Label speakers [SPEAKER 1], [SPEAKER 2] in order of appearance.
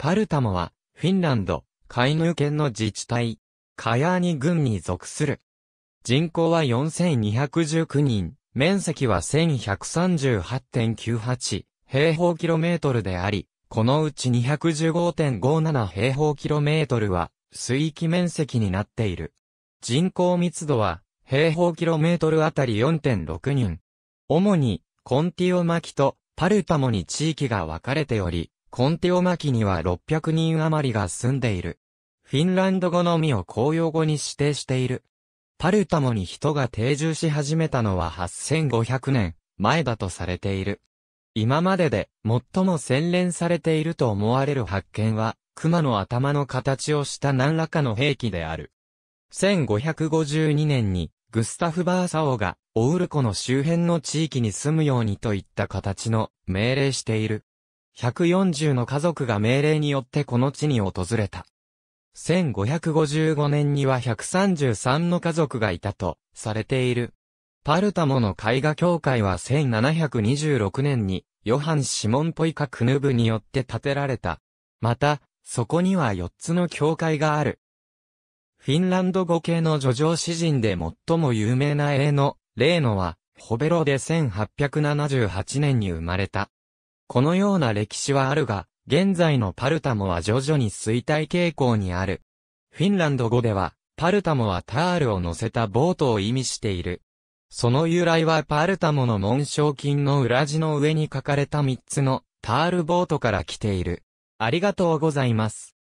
[SPEAKER 1] パルタモは、フィンランド、カイヌー県の自治体、カヤーニ郡に属する。人口は4219人、面積は1138.98平方キロメートルであり、このうち215.57平方キロメートルは水域面積になっている。人口密度は平方キロメートルあたり4.6人。主にコンティオマキとパルタモに地域が分かれており、コンテオマキには600人余りが住んでいる。フィンランド語のみを公用語に指定している。パルタモに人が定住し始めたのは8500年前だとされている。今までで最も洗練されていると思われる発見は、熊の頭の形をした何らかの兵器である。1552年にグスタフ・バーサオがオウルコの周辺の地域に住むようにといった形の命令している。140の家族が命令によってこの地に訪れた。1555年には133の家族がいたとされている。パルタモの絵画協会は1726年にヨハン・シモン・ポイカ・クヌブによって建てられた。また、そこには4つの教会がある。フィンランド語系の叙情詩人で最も有名な絵の、レーノは、ホベロで1878年に生まれた。このような歴史はあるが、現在のパルタモは徐々に衰退傾向にある。フィンランド語では、パルタモはタールを乗せたボートを意味している。その由来はパルタモの紋章金の裏地の上に書かれた3つのタールボートから来ている。ありがとうございます。